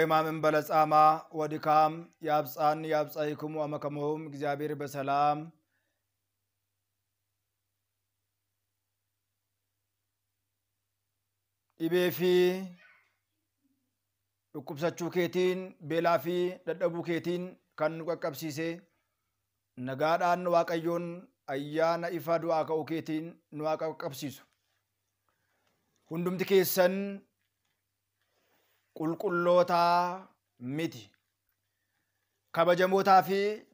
ከኢማምን በለጻማ ወድካም ama ያብጻይክሙ አመከመሁም basalaam dhibee dhibeefi dhukkubsachuu keetiin beelaa fi dadhabuu keetiin kan nu qaqqabsiise nagaadhaan waaqayyoon ayyaana ifa du'aa ka'uu keetiin nu haa qaqqabsiisu. Hundumti keessan qulqullootaa miti. Kabajamootaa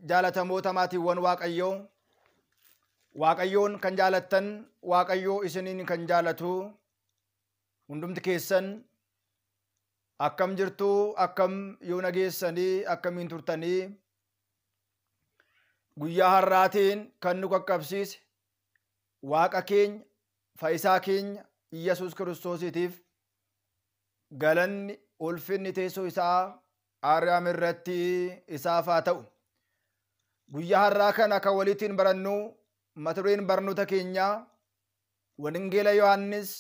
jaalatamoota maatiiwwan Waaqayyoo Waaqayyoon kan jaalattan Waaqayyoo isiniin kan jaalatu hundumti keessan akkam jirtuu akkam yoo nageessanii akkamiin turtanii guyyaa har'aatiin kan nu qaqqabsiise waaqa keenya faayisaa keenya yesus kiristoosiitiif galanni ulfinni teessoo isaa arraam irratti isaaf haa ta'u. Guyyaa har'aa kana kan waliitiin barannu matureen dureen barnoota keenyaa wangeela Yohaannis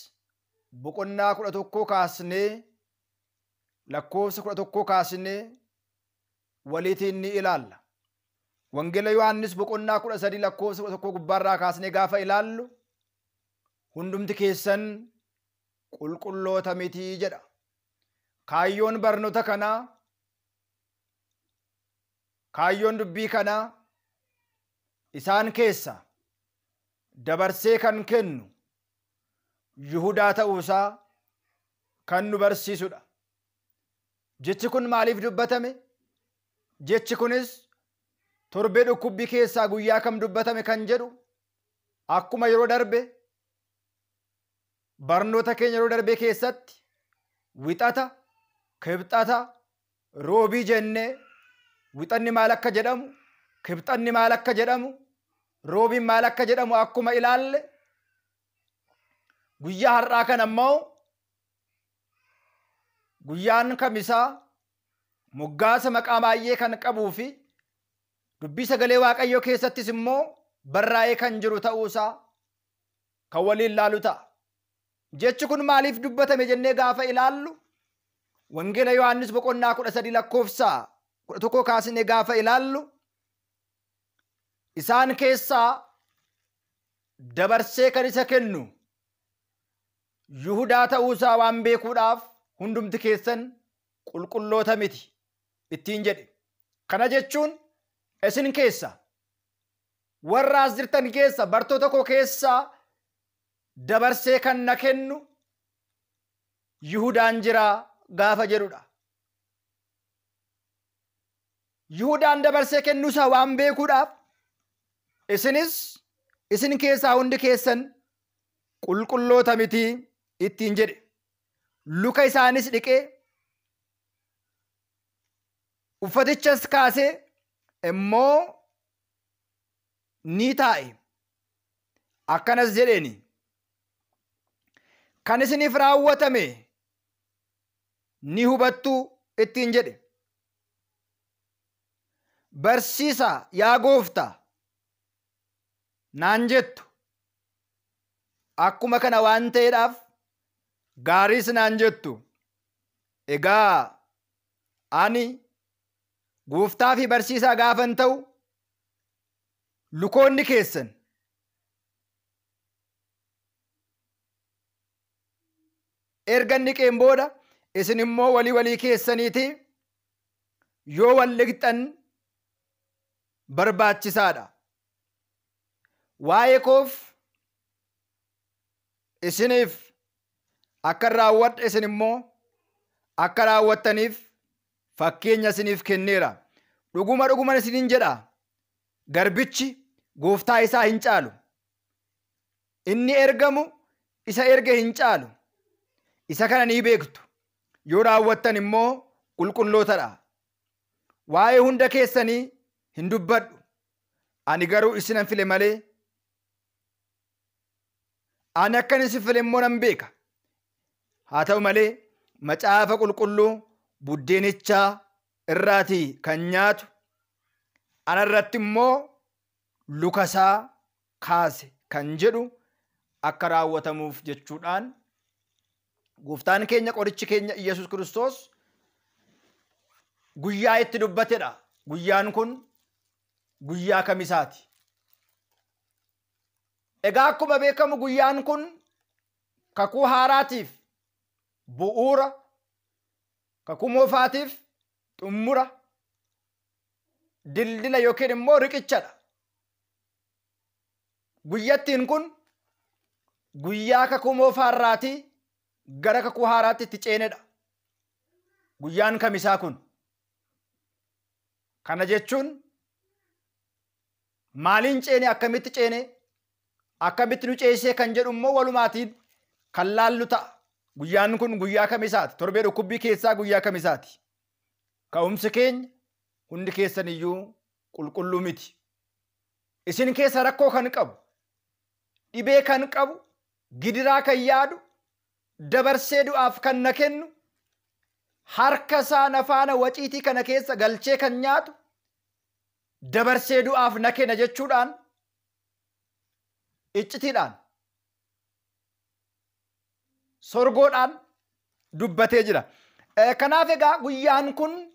boqonnaa kudha tokkoo lakkoofsa kudha tokkoo kaasnee waliitiin ni ilaalla. Wangeela Yohaannis boqonnaa kudha sadii lakkoofsa kudha tokko gubbaarraa kaasnee gaafa ilaallu hundumti keessan qulqulloota miti jedha. kaayyoon barnoota kanaa kaayyoon dubbii kanaa isaan keessa dabarsee kan kennu yuhudaa ta'uusaa kan nu barsiisudha. Jechi kun maaliif dubbatame? Jechi kunis torbee dhukkubbii keessaa guyyaa kam dubbatame kan jedhu akkuma yeroo darbe barnoota keenya yeroo darbe keessatti wixata kibxata roobii jennee wixanni maal akka jedhamu kibxanni maal akka jedhamu roobiin maal akka jedhamu akkuma ilaalle guyyaa har'aa kan ammoo guyyaan kamisaa moggaasa maqaa baay'ee kan qabuu fi dubbii sagalee waaqayyoo keessattis immoo barraa'ee kan jiru ta'uusaa kan waliin laalu ta'a. Jechi kun maaliif dubbatame jennee gaafa ilaallu wangeela yohannis boqonnaa kudha sadii lakkoofsaa kudha tokko kaasine gaafa ilaallu isaan keessaa dabarsee kan isa kennu yuhudaa ta'uusaa waan beekuudhaaf hundumti keessan qulqulloota miti ittiin jedhe kana jechuun isin keessa warraas jirtan keessa bartoota ko keessaa dabarsee kan na kennu yuhudaan jiraa gaafa jedhudha. Yihudaan dabarsee kennuusaa waan beekuudhaaf isinis isin keessaa hundi keessan qulqulloota mitii ittiin jedhe. Luka isaanis dhiqee uffatichas kaase immoo ni taa'e. Akkanas jedheeni. Kan isiniif raawwatame ni hubattuu ittiin jedhe. Barsiisaa yaa gooftaa naan jettu akkuma kana waan ta'eedhaaf gaariis naan jettu egaa ani gooftaa fi barsiisaa gaafan ta'u lukoonni keessan erga inni booda. isin immoo walii walii keessaniiti yoo wal liqxan barbaachisaadha. Waa'ee koof isiniif akka raawwadha isin immoo akka raawwattaniif fakkeenya isiniif kenneera. Dhuguma dhuguma isiniin jedha garbichi gooftaa isaa hin caalu. Inni ergamu isa erge hin caalu. Isa kana ni beektu. yoo raawwattan immoo qulqullootadha. Waa'ee hunda keessanii hin dubbadhu. Ani garuu isinan file malee. Ani akkan isin file immoo nan beeka. Haa ta'u malee macaafa qulqulluu buddeenichaa irraatii kan nyaatu anarratti immoo lukasaa kaase kan jedhu akka raawwatamuuf jechuudhaan Guftaan keenya qorichi keenya Iyyasuus Kiristoos guyyaa itti dubbatedha. Guyyaan kun guyyaa kamisaati? Egaa akkuma beekamu guyyaan kun kakuu haaraatiif bu'uura, kakuu moofaatiif xummura, dildila yookiin immoo riqichadha. Guyyattiin kun guyyaa kakuu moofaarraatii. gara kakuu haaraatti itti ceenedha. Guyyaan kamisaa kun. Kana jechuun maaliin ceene akkamitti ceene akkamitti nu ceesee kan jedhu immoo walumaatiin kan laallu ta'a. Guyyaan kun guyyaa kamisaat Torbee dhukkubbii keessaa guyyaa kamisaati? Ka'umsi keenya hundi iyyuu qulqulluu miti. Isin keessa rakkoo kan qabu, dhibee kan qabu, gidiraa kan yaadu, dabarsee du'aaf kan na kennu harka isaa nafaana waciitii kana keessa galchee kan nyaatu dabarsee du'aaf na kenna jechuudhaan iccitiidhaan sorgoodhaan dubbatee jira. E, kanaaf egaa guyyaan kun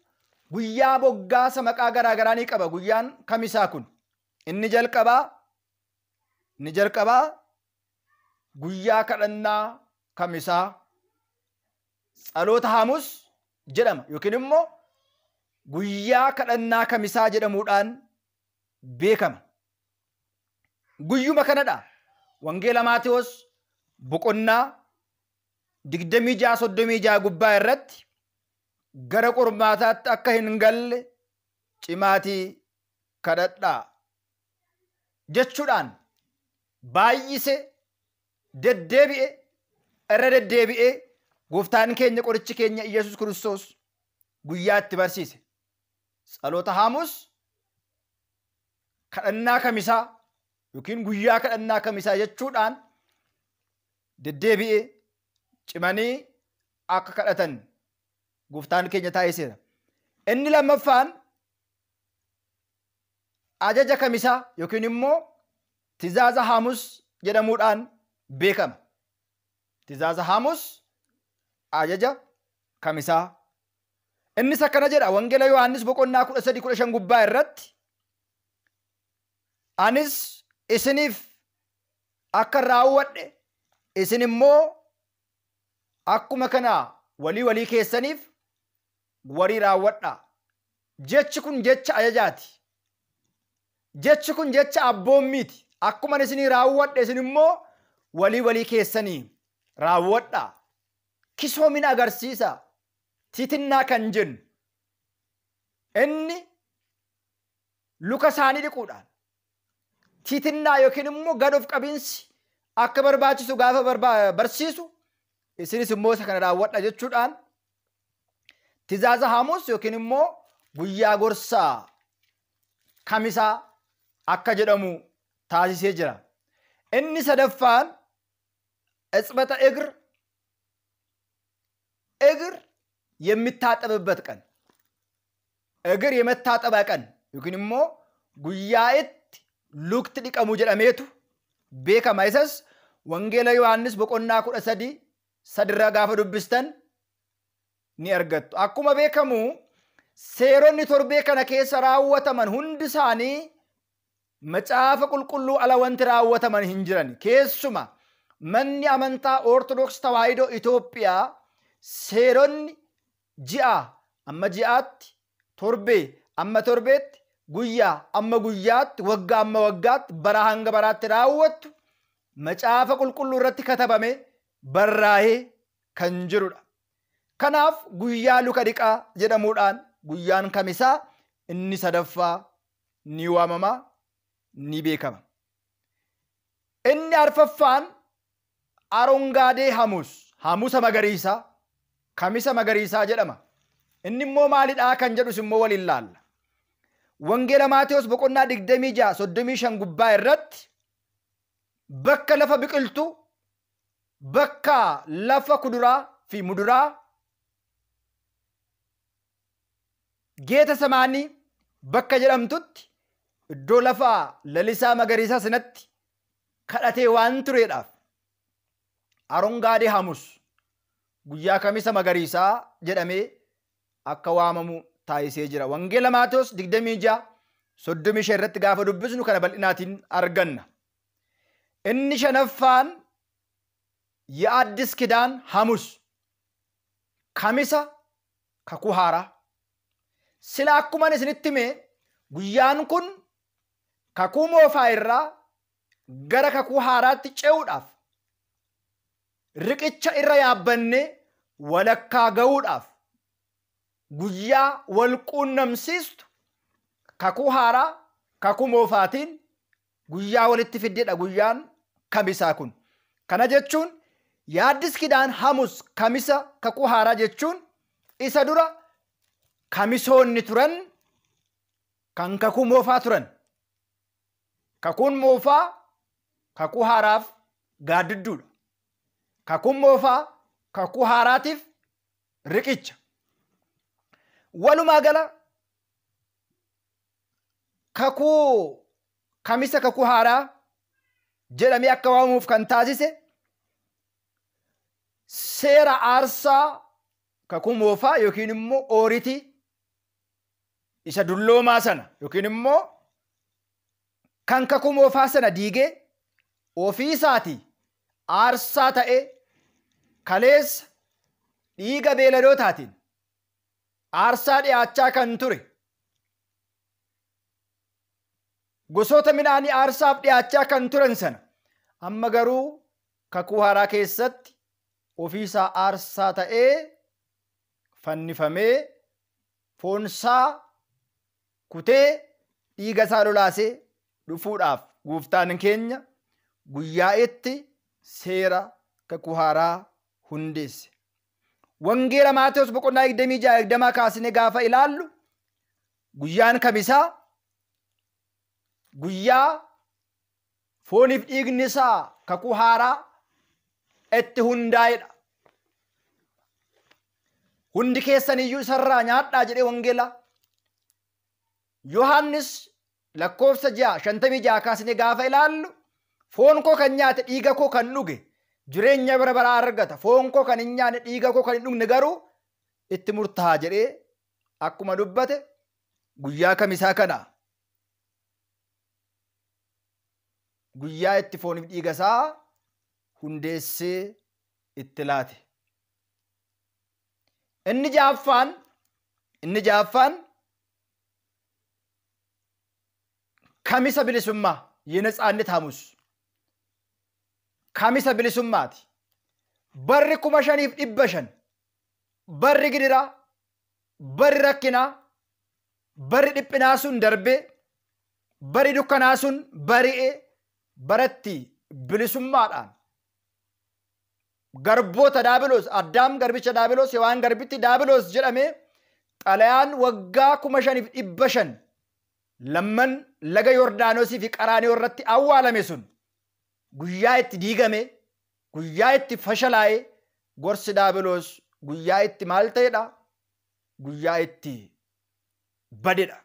guyyaa boggaasa maqaa garaagaraa ni qaba guyyaan kamisaa kun inni jalqabaa guyyaa kadhannaa kamisaa Tsaloota hamus jedhama yookiin immoo guyyaa kadhannaa kamisaa jedhamuudhaan beekama. Guyyuma kanadha wangeela Maatiyoos boqonnaa digdamii ja'a soddomii ja'a gubbaa irratti gara qormaataatti akka hin galle cimaatii kadhadhaa jechuudhaan baay'ise deddeebi'e irra deddeebi'ee gooftaan keenya qorichi keenya Iyyasuus Kiristoos guyyaa itti barsiise. Tsaloota haamus kadhannaa kamisaa yookiin guyyaa kadhannaa kamisaa jechuudhaan deddeebi'ee cimanii akka kadhatan gooftaan keenya taasiseera. Inni lammaffaan ajaja kamisaa yookiin immoo tizaaza haamus jedhamuudhaan beekama. Tizaaza hamus ajaja kamisaa. Innis akkana jedha wangela yohannis boqonnaa kudha sadii kudha shan gubbaa irratti anis isiniif akka raawwadhe isin immoo akkuma kana walii walii keessaniif warii raawwadha. Jechi kun jecha ajajaati. Jechi kun jecha abboommiiti. Akkuma isinii raawwadhe isin immoo walii walii keessanii. raawwadha. Kisoomina agarsiisa. Titinnaa kan jennu inni luka isaanii dhiquudhaan titinnaa yookiin immoo gadoof-qabinsi akka barbaachisu gaafa barsiisu isinis immoo isa kana raawwadha jechuudhaan tizaaza hamus yookiin immoo guyyaa gorsaa kamisaa akka jedhamu taasisee jira. Inni sadaffaan እጽበተ እግር እግር የሚታጠብበት ቀን እግር የመታጠቢያ ቀን ይኩንሞ ጉያይት ሉክት ዲቀሙ ጀደሜቱ ቤከማ ይሰስ ወንጌለ ዮሐንስ በቆና ኩደ ሰዲ ሰድራ ጋፈ ዱብስተን ኒ አርገቱ አኩመ ቤከሙ seeronni torbee kana keessa raawwataman hundi isaanii macaafa qulqulluu ala wanti raawwataman hin jiran keessuma መኒ አመንታ ኦርቶዶክስ ተዋሂዶ ኢትዮጵያ ሴሮን ጂአ አመ ጂአት ቶርቤ አመ ቶርቤት ጉያ አመ ጉያት ወጋ አመ ወጋት በራ ሀንገ በራት ራወቱ መጫፈ ቁልቁሉ irratti ከተበሜ በራዬ ከን ጅሩudha kanaaf guyyaa luka dhiqaa jedhamuudhaan guyyaan kamisaa inni sadaffaa ni waamamaa ni beekama inni arfaffaan አሮንጋዴ hamus hamusa magariisaa kamisa magariisaa jedhama. Inni immoo kan jedhus immoo wal ilaalla. Wangeela Maatiyus boqonnaa digdamii ja soddomii shan gubbaa irratti bakka lafa biqiltu bakka lafa kuduraa fi muduraa geeta samaanii bakka jedhamtutti iddoo lafa lalisaa magariisaa sinatti kadhatee waan tureedhaaf arongaade hamus guyyaa kamisa magariisaa jedhamee akka waamamu taayisee jira. Wangeela Maatoos 26 soddomii ishee irratti gaafa dubbisnu kana bal'inaatiin arganna. Inni shanaffaan yaa'addis kidaan hamus kamisa kakuu haaraa. Sila akkuman isinitti hime guyyaan kun kakuu moofaa irraa gara kakuu haaraatti ce'uudhaaf riqicha irra yaabbannee walakkaa ga'uudhaaf guyyaa wal quunnamsiistu kakuu haaraa kakuu moofaatiin guyyaa walitti fiddedha guyyaan kamisaa kun. Kana jechuun yaaddis kidaan hamus kamisa kakuu haaraa jechuun isa dura kamisoonni turan kan kakuu moofaa turan. Kakuun moofaa kakuu haaraaf gaaddidduudha. kakuu moofaa, kakuu haaraatiif riqicha. Walumaa gala kakuu kamisa kakuu haaraa jedhamee akka waamamuuf kan taasise seera aarsaa kakuu moofaa yookiin immoo ooritii isa dulloomaa sana yookiin immoo kan kakuu moofaa sana diigee ofiisaatii. aarsaa ta'e kaleessa dhiiga taatin aarsaa dhiyaachaa kan ture gosoota midhaanii aarsaaf dhiyaachaa kan turan sana amma garuu kakuu haraa keessatti ofiisaa aarsaa ta'ee fannifamee foonsaa kutee dhiiga isaa lolaasee dhufuudhaaf guuftaan keenya guyyaa seera ka haaraa hundeesse. Wangeela Maatewus boqonnaa digdamii ja'a digdamaa kaasine gaafa ilaallu guyyaan kamisaa guyyaa fooniif dhiigni isaa kakuu haaraa itti hundaa'edha. Hundi keessaniyyuu isarraa nyaadhaa jedhee wangeela Yohaannis lakkoofsa ja'a shantamii ja'a kaasine gaafa ilaallu Foon koo kan nyaate dhiiga koo kan dhuge jireenya bara baraa argata. Foon koo kan hin nyaanne dhiiga koo kan hin dhugne garuu itti murtaa'a jedhee akkuma dubbate guyyaa kamisaa kana guyyaa itti fooniif dhiiga isaa hundeessee itti laate. Inni jaaffaan inni jaaffaan kamisa bilisummaa የነፃነት ሐሙስ kamisa bilisummaati. Barri kuma shaniif dhibba shan. Barri gidiraa, barri rakkinaa, barri dhiphinaa sun darbee, barri dukkanaa sun bari'ee baratti bilisummaadhaan garboota daabiloos addaam garbicha daabiloos waan garbitti daabiloos jedhame xalayaan waggaa kuma shaniif dhibba shan lamman laga yordaanoosii fi qaraanii irratti awwaalame sun guyyaa itti diigame guyyaa itti fashalaa'e gorsi daabiloos guyyaa itti maal ta'edha guyyaa itti badedha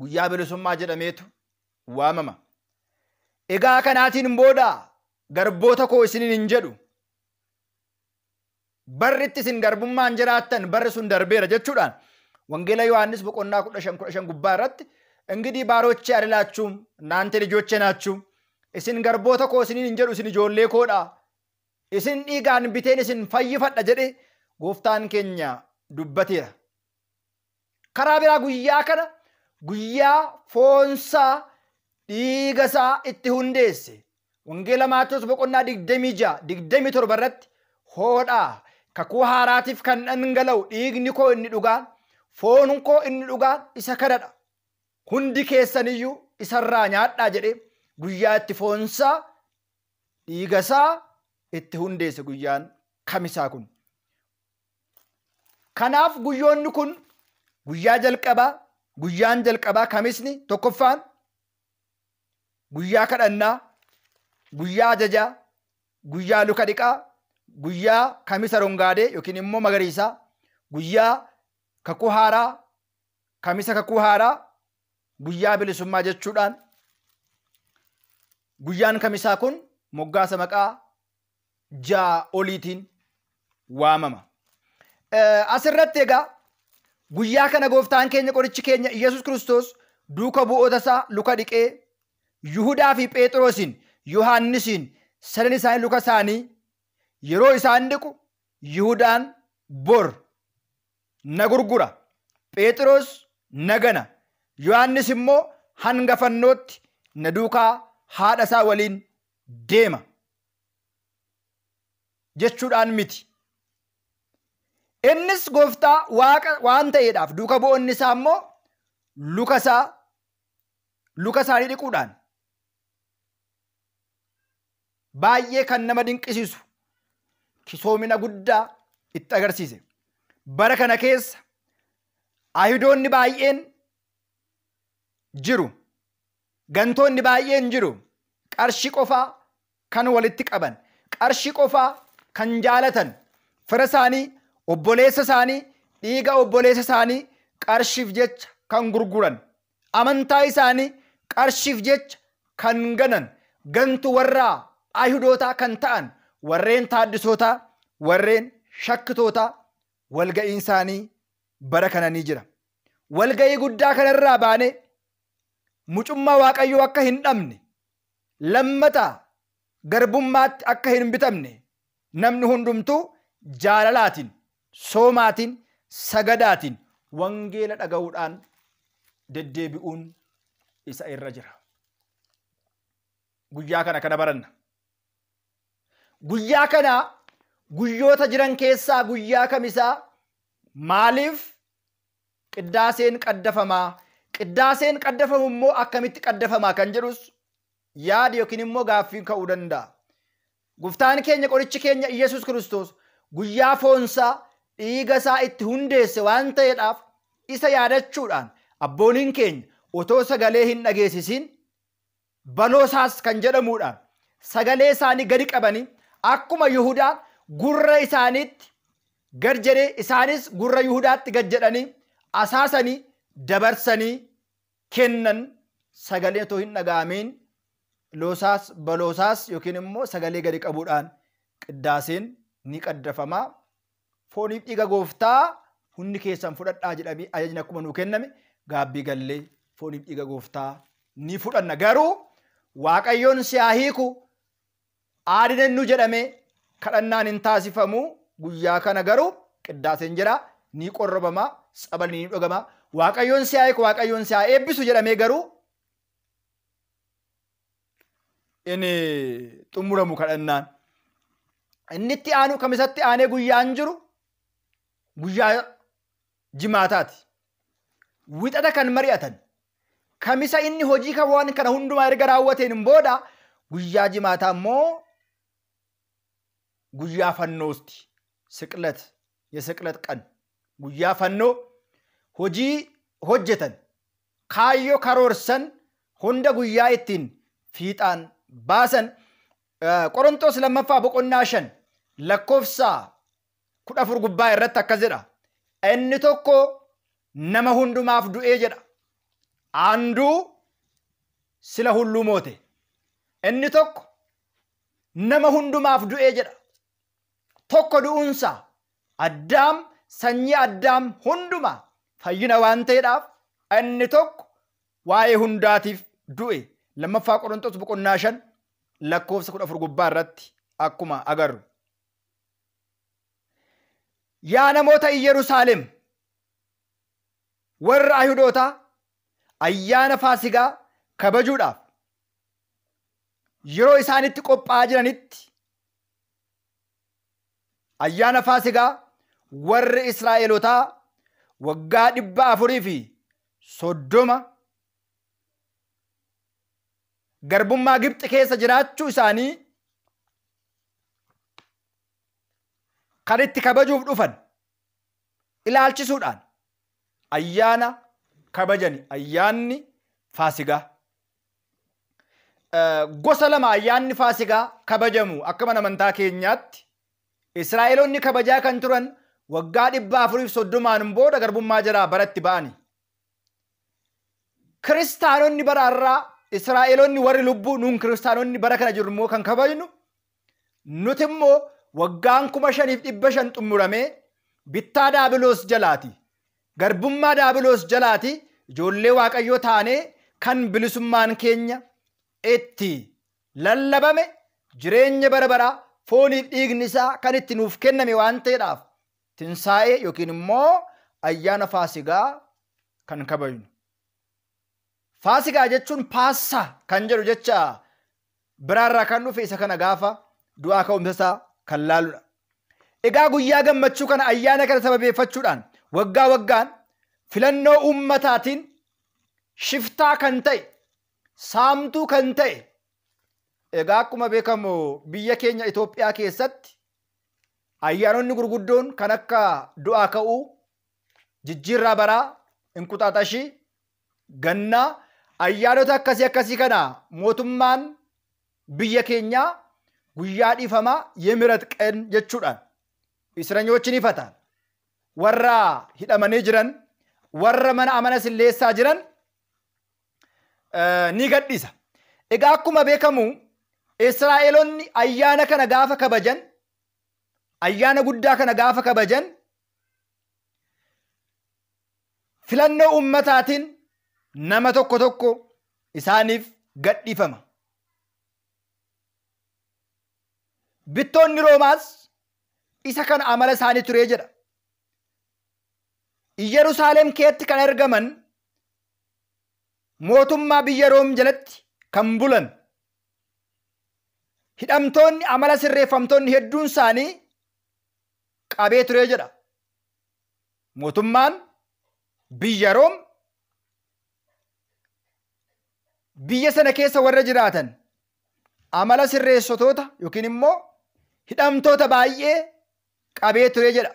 guyyaa bilisummaa jedhameetu waamama. Egaa kanaatiin booda garboota koo isinin hin jedhu isin garbummaan jiraattan barri sun darbeera jechuudhaan wangeela Yohaannis boqonnaa kudha shan kudha shan gubbaa irratti እንግዲህ ባሮቼ አይደላችሁም እናንተ ልጆቼ ናችሁ isin garboota koo isiniin hin jedhu isin ijoollee koodha. Isin dhiigaan biteen isin fayyifadha jedhe gooftaan keenya dubbateera. Karaa biraa guyyaa kana guyyaa foonsaa dhiigasaa itti hundeesse. Wangeela Maatoos boqonnaa digdamii ja'a digdamii torba irratti hoodhaa kakuu haaraatiif kan dhangala'u dhiigni koo inni dhugaan foonun koo inni dhugaan isa kadhadha. Hundi keessaniyyuu isarraa nyaadhaa jedhee guyyaa itti foonsaa dhiigasaa itti hundeesse guyyaan kamisaa kun. Kanaaf guyyoonni kun guyyaa jalqabaa guyyaan jalqabaa kamisni tokkoffaan guyyaa kadhannaa guyyaa ajajaa guyyaa luka dhiqaa guyyaa kamisa rongadee yookiin immoo magariisaa guyyaa kakuu haaraa kamisa kakuu haaraa guyyaa bilisummaa jechuudhaan Guyyaan kamisaa kun moggaasa maqaa jaa oliitiin waamama. Asirratti egaa guyyaa kana gooftaan keenya qorichi keenya yesuus Kiristoos duuka bu'oota isaa luka dhiqee Yihudaa fi Phexrosiin Yohaannisiin sadan isaanii luka isaanii yeroo isaan dhiqu Yihudaan bor na gurgura. Phexros na gana. Yohaannis immoo hanga fannootti na duukaa haadha isaa waliin deema jechuudhaan miti. Innis gooftaa waaqa waan ta'eedhaaf duuka bu'oonni isaa immoo luka isaa luka isaanii dhiquudhaan baay'ee kan nama dinqisiisu kisoomina guddaa itti agarsiise. Bara kana keessa ayidoonni baay'een jiru. gantoonni baay'een jiru qarshi qofaa kan walitti qaban qarshi qofaa kan jaalatan fira isaanii obboleessa isaanii dhiiga obboleessa isaanii qarshiif jecha kan gurguran amantaa isaanii qarshiif jecha kan ganan gantu warraa ayhudootaa kan ta'an warreen taaddisootaa warreen shakkitootaa walga'iin isaanii bara kananii jira walga'ii guddaa kanarraa baane. mucummaa waaqayyoo akka hin dhabne lammataa garbummaatti akka hin bitamne namni hundumtuu jaalalaatiin soomaatiin sagadaatiin wangeela dhaga'uudhaan deddeebi'uun isa irra jira. Guyyaa kana kana baranna. Guyyaa kana guyyoota jiran keessaa guyyaa kamisaa maaliif qiddaaseen qaddafamaa Qiddaaseen qaddafamu immoo akkamitti qaddafama kan jedhus yaad- yookiin gaaffiin ka'uu danda'a. Guftaan keenya qorichi keenya yesus Kiristoos guyyaa foonsaa dhiiga isaa itti hundeesse waan ta'eedhaaf isa yaadachuudhaan abbooniin keenya otoo sagalee hin dhageessisiin baloosaas kan jedhamuudhaan sagalee isaanii gadi qabanii akkuma Yihudaan gurra isaaniitti gad jedhee isaanis gurra Yihudaatti gad jedhanii asaasanii dabarsanii kennan sagalee otoo hin dhaga'amiin loosaas baloosaas yookiin immoo sagalee gadi qabuudhaan qiddaaseen ni qaddafama. Fooniif dhiiga gooftaa hundi keessan fudhadhaa jedhamee ajajni akkuma nuu kenname gaabbii gallee fooniif dhiiga gooftaa ni fudhanna. Garuu waaqayyoon si'aa hiiku aadinen nu jedhame kadhannaan hin taasifamu guyyaa kana garuu qiddaaseen jiraa ni qorrobama sabalni ni dhugama. waaqayyoon si'a si'aayeek waaqayyoon si'a eebbisu jedhamee garuu inni xumuramu kadhannaan. Inni itti aanu kam isatti aanee guyyaan jiru guyyaa jimaataati. Wixata kan mari'atan kamisa inni hojii kan waan kana hundumaa erga raawwateen hin booda guyyaa jimaataa immoo guyyaa fannoosti. Siqlat, yesiqlat qan guyyaa fannoo hojii hojjetan kaayyoo karoorsan hunda guyyaa ittiin fiixaan baasan qorontoos lammaffaa boqonnaa shan lakkoofsa kudha afur gubbaa irratti akkas jedha. Inni tokko nama hundumaaf du'ee jedha. Aanduu sila hulluu Inni tokko nama hundumaaf du'ee jedha. Tokko du'uunsa addaam sanyii addaam hundumaa fayyina waan ta'edhaaf inni tokko waa'ee hundaatiif du'e lammaffaa qorontos boqonnaa shan lakkoofsa kudha afur gubbaa irratti akkuma agarru. Yaa namoota Yerusaalem warra Ayihudootaa ayyaana Faasigaa kabajuudhaaf yeroo isaanitti qophaa'aa jiranitti ayyaana Faasigaa warri Israa'elotaa waggaa dhibba afurii fi soddoma garbummaa Gibxi keessa jiraachuu isaanii kan itti kabajuuf dhufan ilaalchisuudhaan ayyaana kabajani ayyaanni faasigaa. Gosa lama ayyaanni faasigaa kabajamu akkama amantaa keenyaatti Israa'eloonni kabajaa kan turan waggaa dhibba afuriif soddomaan booda garbummaa jalaa baratti ba'ani. Kiristaanonni bara har'aa warri lubbuu nuun kiristaanonni bara kana jirru immoo kan kabajnu nuti immoo waggaan kuma shaniif dhibba shan xumuramee bittaa daabiloos jalaati. Garbummaa daabiloos jalaati ijoollee waaqayyo taanee kan bilisummaan keenya itti lallabame jireenya bara baraa fooniif dhiigni isaa kan itti nuuf kenname waan ta'eedhaaf tinsaa'ee yookiin immoo ayyaana faasigaa kan kabajnu. Faasigaa jechuun paassa kan jedhu jecha biraarraa kan dhufe isa kana gaafa du'aa ka'umsa kan laaludha. Egaa guyyaa gammachuu kana ayyaana kana sababeeffachuudhaan waggaa waggaan filannoo ummataatiin shiftaa kan ta'e saamtuu kan ta'e egaa akkuma beekamoo biyya keenya Itoophiyaa keessatti ayyaanonni gurguddoon kan akka du'aa ka'uu, jijjiirraa baraa, inquxaaxashii, gannaa ayyaanota akkasii akkasii kana mootummaan biyya keenyaa guyyaa dhiifamaa yemirat qen jechuudhaan israanyochi ni fataan warra hidhamanii jiran warra mana amana silleessaa jiran ni gadhisa. Egaa akkuma beekamu Israa'eloonni ayyaana kana gaafa kabajan ayyaana guddaa kana gaafa kabajan filannoo ummataatiin nama tokko tokko isaaniif gadhiifama. Bittoonni Roomaas isa kana amala isaanii turee jedha. Yerusaalem keetti kan ergaman mootummaa biyya Room jalatti kan bulan hidhamtoonni amala sirreeffamtoonni hedduun isaanii qabee turee jedha. Mootummaan biyya Room biyya sana keessa warra jiraatan amala sirreessotoota yookiin immoo hidhamtoota baay'ee qabee turee jedha.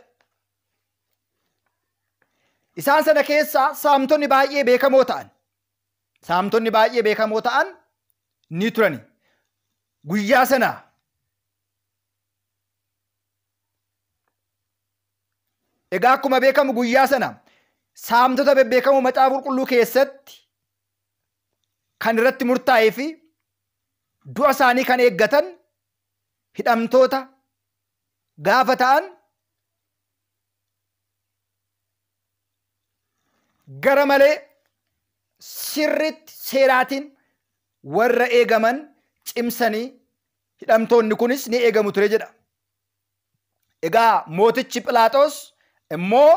Isaan sana keessaa saamtonni baay'ee beekamoo ta'an saamtonni baay'ee beekamoo ta'an ni turani. Guyyaa sana Egaa akkuma beekamu guyyaa sana saamtota bebbeekamoo macaaf qulqulluu keessatti kan irratti murtaa'ee fi du'a isaanii kan eeggatan hidhamtoota gaafa ta'an gara malee sirritti seeraatiin warra eegaman cimsanii hidhamtoonni kunis ni eegamu ture jedha. Egaa mootichi pilaatos immoo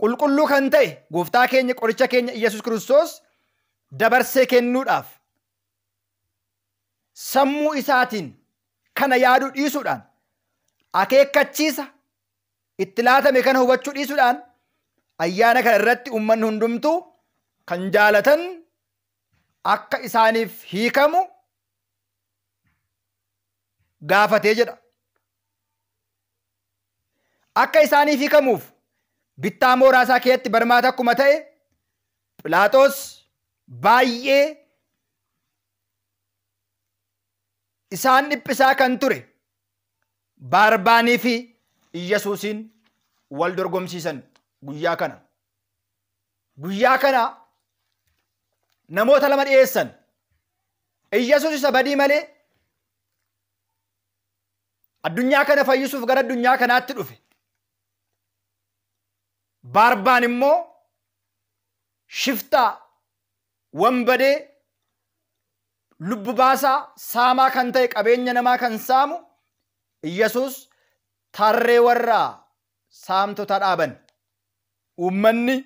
qulqulluu kan ta'e gooftaa keenya qoricha keenya Iyyasuus Kiristoos dabarsee kennuudhaaf sammuu isaatiin kana yaadu dhiisuudhaan akeekkachiisa itti laatame kana hubachuu dhiisuudhaan ayyaana kana irratti uummanni hundumtuu kan jaalatan akka isaaniif hiikamu gaafatee jedha. akka isaaniif hiikamuuf bittaa mooraasaa keessatti barmaata akkuma ta'e Phiilaaxoos baay'ee isaan dhiphisaa kan ture baarbaanii fi Iyyasuusiin wal dorgomsiisan guyyaa kana. Guyyaa kana namoota lama dhiyeessan Iyyasuus isa badii malee addunyaa kana fayyisuuf gara addunyaa kanaatti dhufe. baarbaan immoo shiftaa badee lubbu baasaa saamaa kan ta'e qabeenya namaa kan saamu Iyyasuus tarree warraa saamtota dhaaban uummanni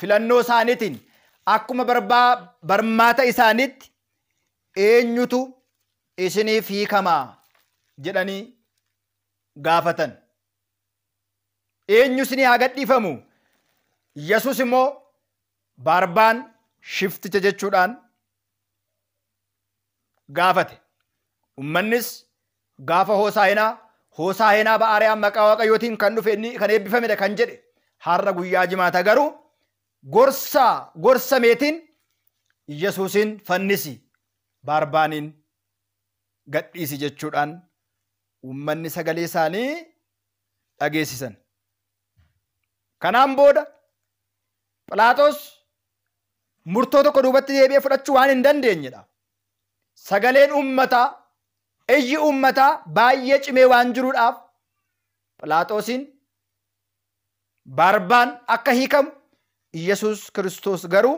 filannoo isaaniitiin akkuma barmaata isaaniitti eenyutu isiniif hiikamaa jedhanii gaafatan. enyu ni haa gadhiifamu yesus immoo baarbaan shifticha jechuudhaan gaafate ummannis gaafa hoosaayinaa henaa ba'aariyaan maqaa waaqayyootiin kan dhufe kan eebbifamedha kan jedhe har'a guyyaa jimaata garuu gorsaa gorsameetiin yesuusin fannisi baarbaaniin gadhiisi jechuudhaan ummanni sagalee isaanii dhageessisan. Kanaan booda Phiilaaxoos murtoo tokko duubatti deebi'ee fudhachuu waan hin dandeenyedha. Sagaleen uummataa, iyyi uummataa baay'ee cimee waan jiruudhaaf Phiilaaxoosiin barbaan akka hiikamu Iyyasuus Kiristoos garuu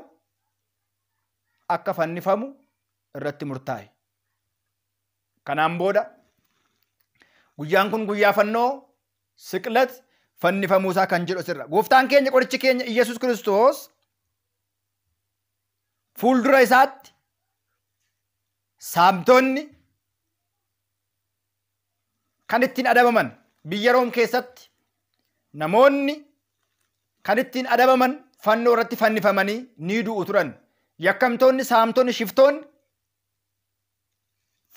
akka fannifamu irratti murtaa'e. Kanaan booda guyyaan kun guyyaa fannoo siqlati fannifamuusaa kan jedhu sirra. Gooftaan keenya qorichi keenya Iyyasuus Kiristoos fuuldura isaatti saamtonni kan ittiin adabaman biyya room keessatti namoonni kan ittiin adabaman fannoo irratti fannifamanii ni du'u turan. Yakkamtoonni, saamtonni, shiftoonni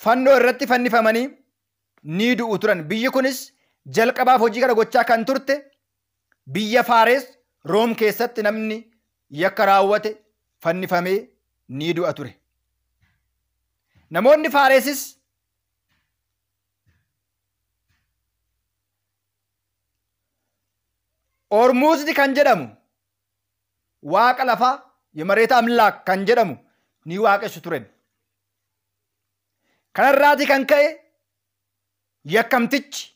fannoo irratti fannifamanii ni du'u turan. Biyyi kunis jalqabaaf hojii kana gochaa kan turte biyya faarees room keessatti namni yakka raawwate fannifamee ni du'a ture. Namoonni faareesis Ormuuzni kan jedhamu waaqa lafaa kan jedhamu ni waaqessu ዋቀሱ ቱረን kan ka'e yakkamtichi.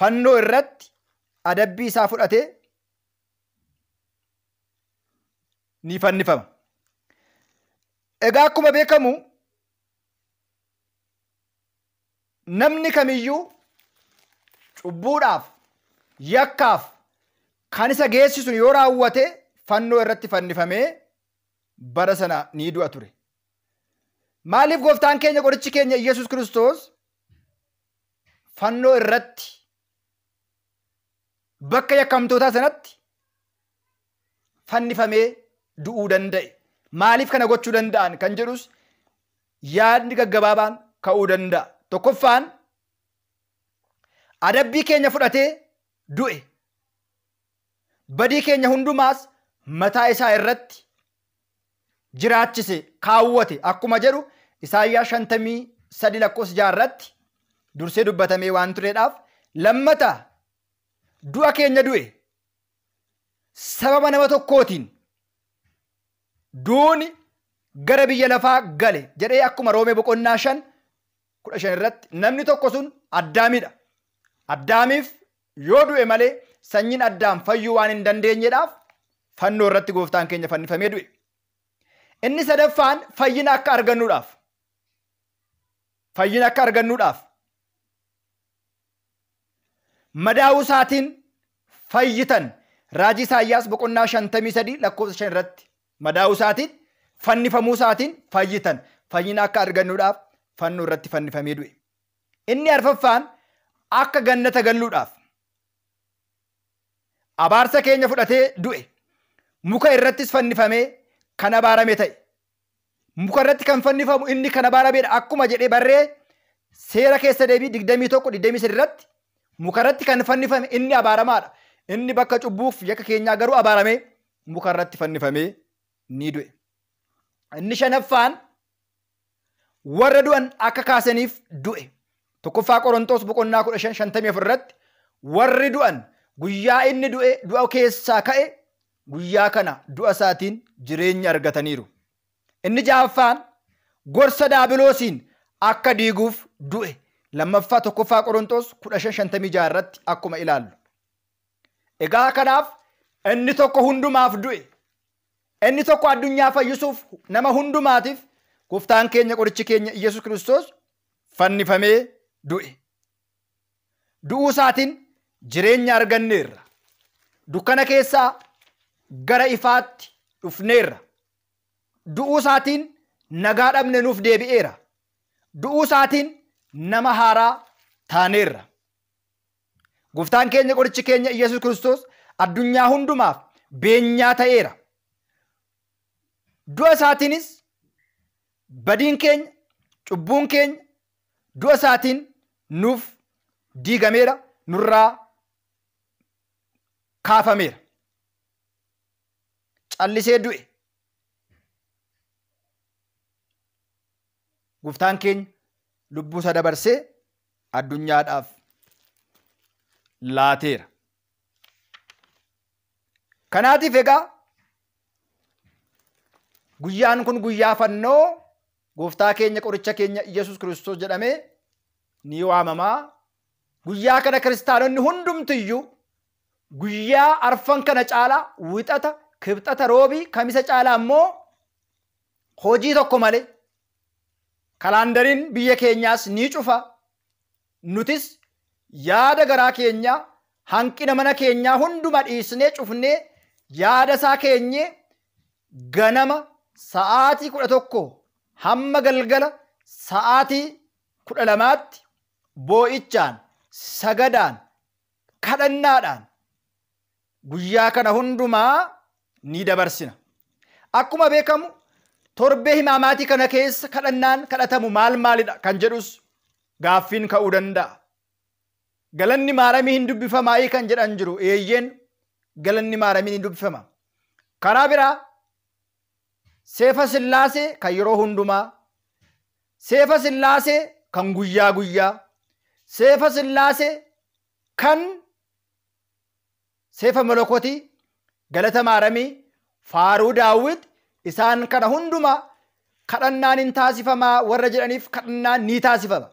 fannoo irratti adabbii isaa fudhatee ni fannifama. Egaa akkuma beekamu namni kamiyyuu cubbuudhaaf yakkaaf kan isa geessisu yoo raawwate fannoo irratti fannifamee bara sana ni du'a ture. Maaliif gooftaan keenya qorichi keenya Iyyasuus Kiristoos fannoo irratti bakka yakkamtootaa sanatti fannifamee du'uu danda'e. Maaliif kana gochuu danda'an kan jedhus yaadni gaggabaabaan ka'uu danda'a. Tokkoffaan adabbii keenya fudhatee du'e. Badii keenya hundumaas mataa isaa irratti jiraachise kaawwate akkuma jedhu isaayyaa shantamii sadi lakkoofsa ijaarratti dursee dubbatamee waan tureedhaaf lammata du'a keenya du'e sababa nama tokkootiin duuni gara biyya lafaa gale jedhee akkuma roomee boqonnaa shan kudha shan irratti namni tokko sun addaamidha. Addaamiif yoo du'e malee sanyiin addaan fayyuu waan hin dandeenyeedhaaf fannoo irratti gooftaan keenya fannifamee du'e. Inni sadaffaan fayyina akka argannuudhaaf. Fayyina akka argannuudhaaf. madaa'uu isaatiin fayyitan raajii isaayyaas boqonnaa shantamii sadii lakkoofsa shan irratti madaa'uu isaatiin fannifamuu isaatiin fayyitan fayyin akka argannuudhaaf fannu irratti fannifamee du'e. Inni arfaffaan akka gannata galluudhaaf abaarsa keenya fudhatee du'e muka irrattis fannifamee kan abaarame ta'e muka irratti kan fannifamu inni kan abaarameedha akkuma jedhe barree seera keessa deebii tokko 23 irratti mukarratti kan fannifame inni abaaramaadha. Inni bakka cubbuuf yakka keenyaa garuu abaaramee mukarratti fannifamee ni du'e. Inni shanaffaan warra du'an akka kaasaniif du'e. Tokkoffaa Qorontoos boqonnaa kudha shan shantamii irratti warri du'an guyyaa inni du'e du'a keessaa ka'e guyyaa kana du'a isaatiin jireenya argataniiru. Inni ja'affaan gorsa daabiloosiin akka diiguuf du'e. lammaffaa tokkoffaa qorontoos kudha shan shantamii jaarratti akkuma ilaallu. Egaa kanaaf inni tokko hundumaaf du'e inni tokko addunyaa fayyisuuf nama hundumaatiif goftaan keenya qorichi keenya Iyyasuus kiristoos fannifamee du'e. Du'uu isaatiin jireenya arganneerra. Dukkana keessaa gara ifaatti dhufneerra. Du'uu isaatiin nagaa dhabne nuuf deebi'eera. Du'uu isaatiin nama haaraa taaneerra. guftaan keenya qorichi keenya Iyyasuus Kiristoos addunyaa hundumaaf beenyaa ta'eera. Du'a isaatiinis badiin keenya, cubbuun keenya du'a isaatiin nuuf diigameera, nurraa kaafameera. Callisee du'e. guftaan keenya lubbuusa dabarsee addunyaadhaaf laateera. Kanaatiif egaa guyyaan kun guyyaa fannoo gooftaa keenya qoricha keenya yesus Kiristoos jedhamee ni waamamaa. Guyyaa kana kiristaanonni hundumtiyyuu guyyaa arfan kana caala wixata, kibxata roobii, kamisa caalaa immoo hojii tokko malee Kalaandariin biyya keenyaas ni cufa. Nutis yaada garaa keenyaa hanqina mana keenyaa hunduma dhiisnee cufnee yaada isaa keenyee ganama sa'aatii kudha tokko hamma galgala sa'aatii kudha lamaatti boo'ichaan sagadaan kadhannaadhaan guyyaa kana hundumaa ni dabarsina. Akkuma beekamu torbee himamaatii kana keessa kadhannaan kadhatamu maal maalidha kan jedhus gaaffiin ka'uu danda'a. Galanni maaramii hin dubbifamaa'ii kan jedhan jiru eeyyeen galanni maaramii hin dubbifama. Karaa biraa seefa sillaasee kan yeroo hundumaa, seefa sillaasee kan guyyaa guyyaa, seefa sillaasee kan seefa molokotii galata maaramii faaruu daawwiti Isaan kana hundumaa kadhannaan hin taasifamaa warra jedhaniif kadhannaan ni taasifama.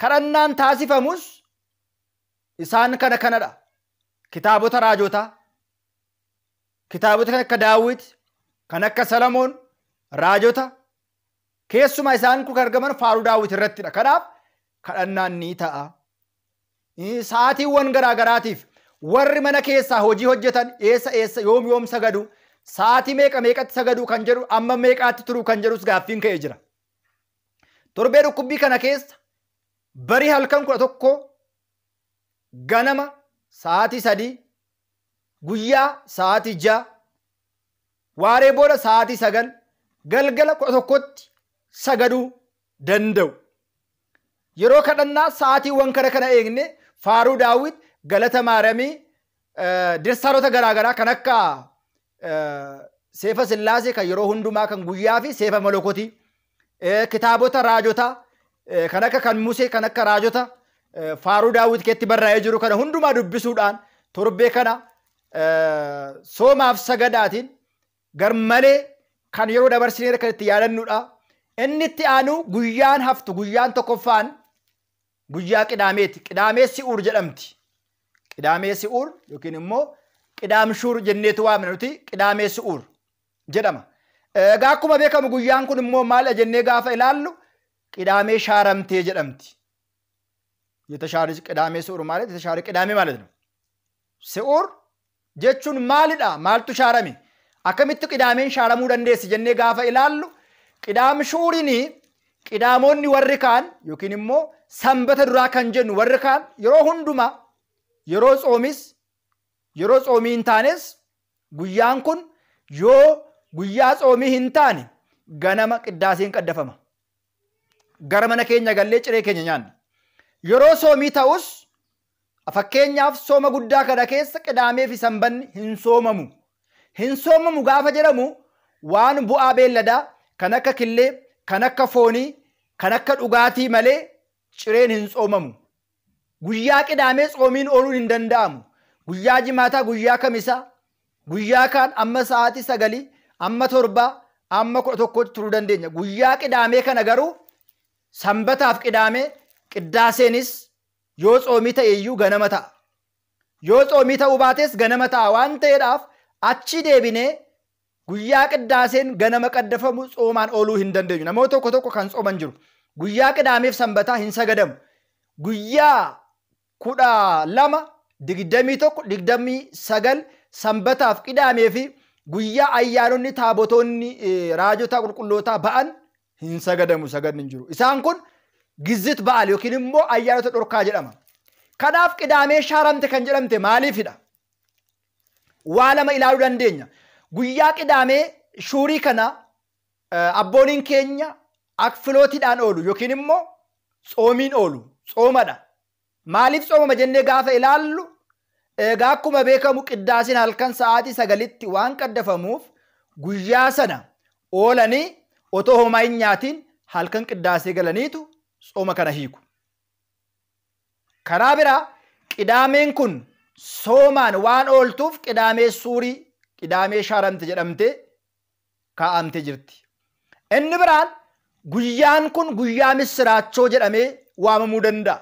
Kadhannaan taasifamus isaan kana kanadha. Kitaabota raajotaa, kitaabota kan akka Daawit, kan akka Salamoon, raajota keessumaa isaan kun argaman faruu Daawit irrattidha. Kanaaf kadhannaan ni ta'a. Sa'aatiiwwan garaa garaatiif warri mana keessaa hojii hojjetan eessa eessa yoom yoom sagadu sa'aatii meeqa meeqatti sagaduu kan jedhu amma meeqaatti turuu kan jedhus gaaffiin ka'ee jira. Torbee dhukkubbii kana keessa bari halkan kudha tokko ganama sa'aatii sadii guyyaa sa'aatii ja'a waaree booda sa'aatii sagal galgala kudha tokkotti sagaduu danda'u. Yeroo kadhannaa sa'aatiiwwan kana kana egne faaruu daawwit galata maaramii dirsaarota garaagaraa kan akka seefa sillaasee kan yeroo hundumaa kan guyyaa fi seefa malokotii kitaabota raajota kan akka kan musee kan akka raajota faaruu daawwiti keetti barraa'ee jiru kana hundumaa dubbisuudhaan torbee kana soomaaf sagadaatiin garmalee kan yeroo dabarsinee kan itti yaadannuudha. Inni itti aanu guyyaan haftu guyyaan tokkoffaan guyyaa qidaameeti. Qidaamee si'uur jedhamti. Qidaamee si'uur yookiin immoo Qidaamshuur jenneetu waamna nuti qidaamee su'uur jedhama. Egaa akkuma beekamu guyyaan kun immoo jennee gaafa ilaallu qidaamee shaaramtee jedhamti. የተሻሪ jechuun maalidha maaltu shaarame akkamitti qidaameen shaaramuu dandeessi jennee gaafa ilaallu qidaamshuurini qidaamoonni warri kaan yookiin immoo sanbata duraa kan jennu warri kaan yeroo hundumaa yeroo tsoomis yeroo soomii hin guyyaan kun yoo guyyaa soomii hin taane ganama qiddaaseen qaddafama. Gara mana keenya gallee ciree keenya nyaanna. Yeroo soomii ta'us fakkeenyaaf sooma guddaa kana keessa qidaamee fi hin soomamu. Hin soomamu gaafa jedhamu waan bu'aa beelladaa kan akka killee, kan akka foonii, kan akka dhugaatii malee cireen hin soomamu. Guyyaa qidaamee soomiin ooluun hin danda'amu. guyyaa jimaataa guyyaa kamisaa guyyaa kaan amma sa'aatii sagalii amma torbaa amma kudha tokkootti turuu dandeenya. Guyyaa qidaamee kana garuu sanbataaf qidaamee qiddaaseenis yoo tsoomii ta'e iyyuu ganama ta'a. Yoo tsoomii ta'uu baates ganama ta'a waan ta'eedhaaf achi deebinee guyyaa qiddaaseen ganama qaddafamu tsoomaan ooluu hin dandeenyu. Namoota tokko tokko kan tsooman jiru. Guyyaa qidaameef sanbataa hin sagadamu. Guyyaa kudha lama digdamii tokko digdamii sagal sanbataaf qidhaamee fi guyyaa ayyaanonni taabotoonni raajotaa qulqullootaa ba'an hin sagadamu sagadni hin jiru. Isaan kun gizzit ba'al yookiin immoo ayyaanota dhorkaa jedhama. Kanaaf qidhaamee shaaramte kan jedhamte maaliifidha? Waa lama ilaaluu dandeenya. Guyyaa qidhaamee shurii kana abbooniin keenya akfilootiidhaan oolu yookiin immoo tsoomiin oolu tsoomadha. Maaliif soomama jennee gaafa ilaallu egaa akkuma beekamu qiddaasiin halkan sa'aatii sagalitti waan qaddafamuuf guyyaa sana oolanii otoo homaa hin nyaatiin halkan qiddaasee galaniitu sooma kana hiiku. Karaa biraa qidaameen kun soomaan waan ooltuuf qidaamee suurii qidaamee shaaramte jedhamtee kaa'amtee jirti. Inni biraan guyyaan kun guyyaa misiraachoo jedhamee waamamuu danda'a.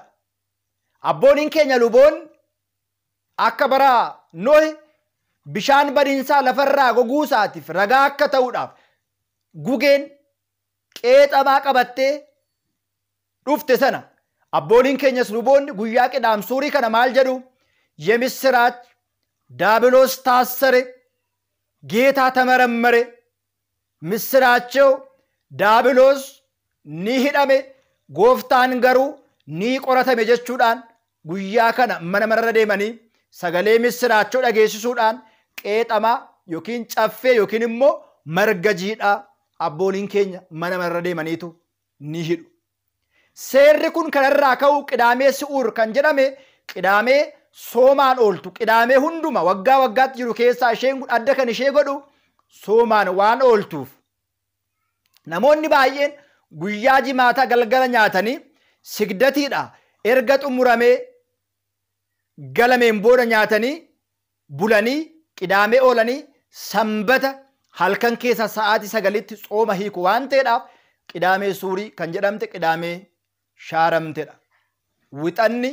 Abboonin keenya luboon akka bara Nohi bishaan bariinsaa lafarraa goguusaatiif ragaa akka ta'uudhaaf gugeen qeexamaa qabattee dhufte sana Abboonin keenyas luboonni guyyaa qidaam suurii kana maal jedhu yemisiraach daabiloos taassare geetaa tamaramammare misiraachew daabiloos ni hidhame gooftaan garuu ni qoratame jechuudhaan guyyaa kana mana mararra deemanii sagalee misiraachoo dhageessisuudhaan qeexamaa yookiin caffee yookiin immoo marga jiidhaa abbooniin keenya mana mararra deemaniitu ni hidhu. Seerri kun kanarraa ka'u qidaamee si'uur kan jedhame qidaamee soomaan ooltu qidaamee hunduma waggaa waggaatti jiru keessaa isheen adda kan ishee godhu soomaan waan ooltuuf namoonni baay'een guyyaa jimaataa galgala nyaatanii sigdatiidha erga xumuramee galameen booda nyaatanii bulanii qidaamee oolanii sanbata halkan keessa sa'aatii sagalitti tsooma hiiku waan ta'eedhaaf qidaamee suurii kan jedhamte qidaamee shaaramtedha. Wixanni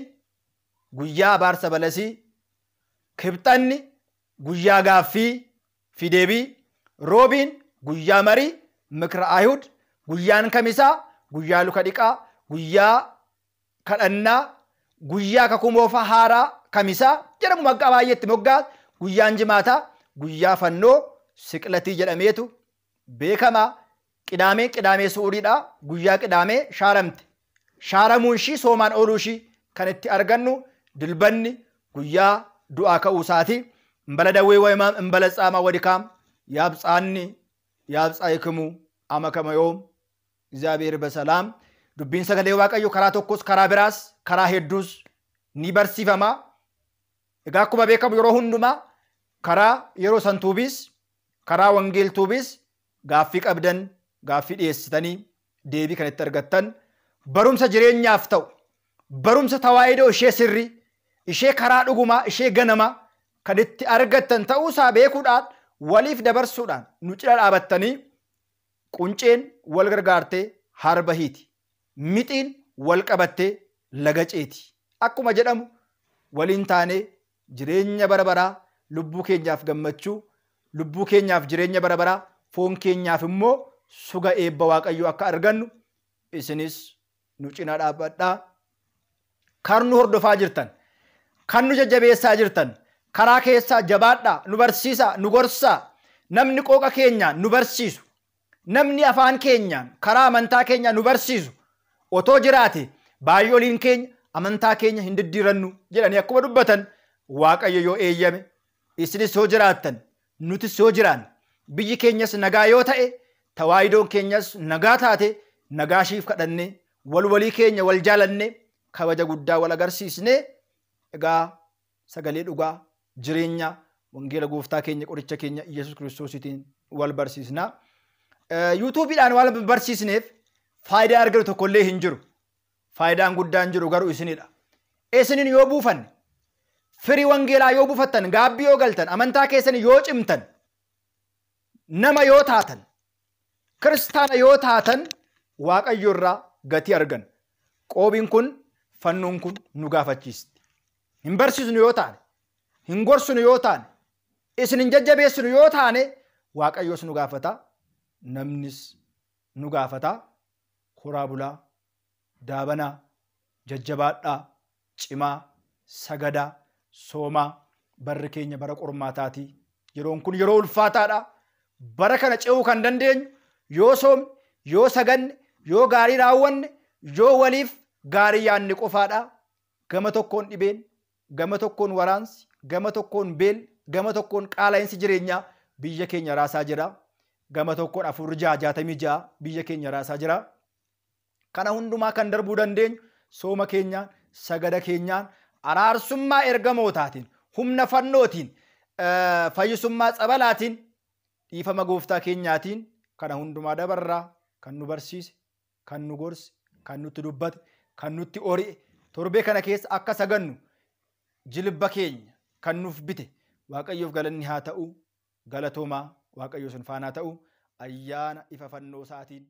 guyyaa abaarsa balasii, kibxanni guyyaa gaaffii fideebii, roobiin guyyaa marii, mikra ayihud, guyyaan kamisaa, guyyaa luka dhiqaa, guyyaa kadhannaa guyyaa kakumoofaa haaraa kamisaa jedhamu maqaa baay'eetti moggaa guyyaan jimaataa guyyaa fannoo siqilatii jedhameetu beekamaa qidaamee qidaamee dhaa guyyaa qidaamee shaaramte shaaramuun shii soomaan ooluu shii kan itti argannu dilbanni guyyaa du'aa ka'uu isaati imbala dawwee imaam imbala tsaamaa wadi kaam yaabtsaanni yaabtsaa hikimu ama kamayoom እግዚአብሔር salaam. dubbiin sagalee waaqayyo karaa tokkos karaa biraas karaa hedduus ni barsiifama. Egaa akkuma beekamu yeroo hundumaa karaa yeroo santuubis karaa wangeeltuubis gaaffii qabdan gaaffii dhiyeessitanii deebii kan itti argattan barumsa jireenyaaf ta'u barumsa tawaayidoo ishee sirri ishee karaa dhugumaa ishee ganama kan itti argattan ta'uusaa beekuudhaan waliif dabarsuudhaan nu cina dhaabattanii qunceen wal gargaartee harba hiiti. mixiin wal qabattee laga Akkuma jedhamu waliin taanee jireenya bara baraa lubbuu keenyaaf gammachuu, lubbuu keenyaaf jireenya bara baraa, foon keenyaaf immoo suga eebba waaqayyoo akka argannu isinis nu cinaa dhaabbadhaa. Kan nu hordofaa jirtan, kan nu jajjabeessaa jirtan, karaa keessaa jabaadhaa, nu barsiisaa, nu gorsaa, namni qooqa keenyaan nu barsiisu, namni afaan keenyaan karaa amantaa keenyaan nu barsiisu. otoo jiraate baay'ooliin keenya amantaa keenya hin diddiirannu jedhanii akkuma dubbatan waaqayyo yoo eeyyame isinis yoo jiraatan nutis yoo jiraan biyyi keenyas nagaa yoo ta'e tawaayidoon keenyas nagaa taate nagaa ishiif kadhannee walwalii keenya wal jaalannee kabaja guddaa wal agarsiisnee egaa sagalee dhugaa jireenya wangeela gooftaa keenya qoricha keenya yesus kiristoosiitiin wal barsiisna. barsiisneef faayidaa argatu tokkollee hin jiru. Faayidaan guddaan jiru garuu isinidha. Isinin yoo buufanne firii wangeelaa yoo buufattan gaabbii yoo galtan amantaa keessan yoo cimtan nama yoo taatan kiristaana yoo taatan waaqayyo irraa gatii argan. qoobin kun fannoon kun nu gaafachiisti. Hin barsiisnu yoo taane hin gorsinu yoo taane isin hin yoo taane waaqayyos nu gaafata namnis nu gaafata. koraa bulaa, daabanaa, jajjabaadhaa, cimaa, sagadaa, soomaa, barri keenya bara qormaataatii. Yeroon kun yeroo ulfaataadha. Bara kana ce'uu kan dandeenyu yoo soomne, yoo saganne, yoo gaarii raawwanne, yoo waliif gaarii yaanne qofaadha. Gama tokkoon dhibeen, gama tokkoon waraansi, gama tokkoon beel, gama tokkoon qaala'insi jireenyaa biyya keenya raasaa jira. Gama tokkoon afur ja'a biyya keenya raasaa jira. kana hundumaa kan darbuu dandeenyu sooma keenyaan sagada keenyaan araarsummaa ergamootaatiin humna fannootiin eh, fayyisummaa cabalaatiin dhiifama gooftaa keenyaatiin kana hundumaa dabarraa kan nu barsiise kan nu gorse kan nutti dubbate kan nutti ori'e torbee kana keessa akka sagannu jilba keenya kan nuuf bite waaqayyoof galanni haa ta'u galatoomaa waaqayyoo sun faanaa ayyaana ifa fannoo isaatiin.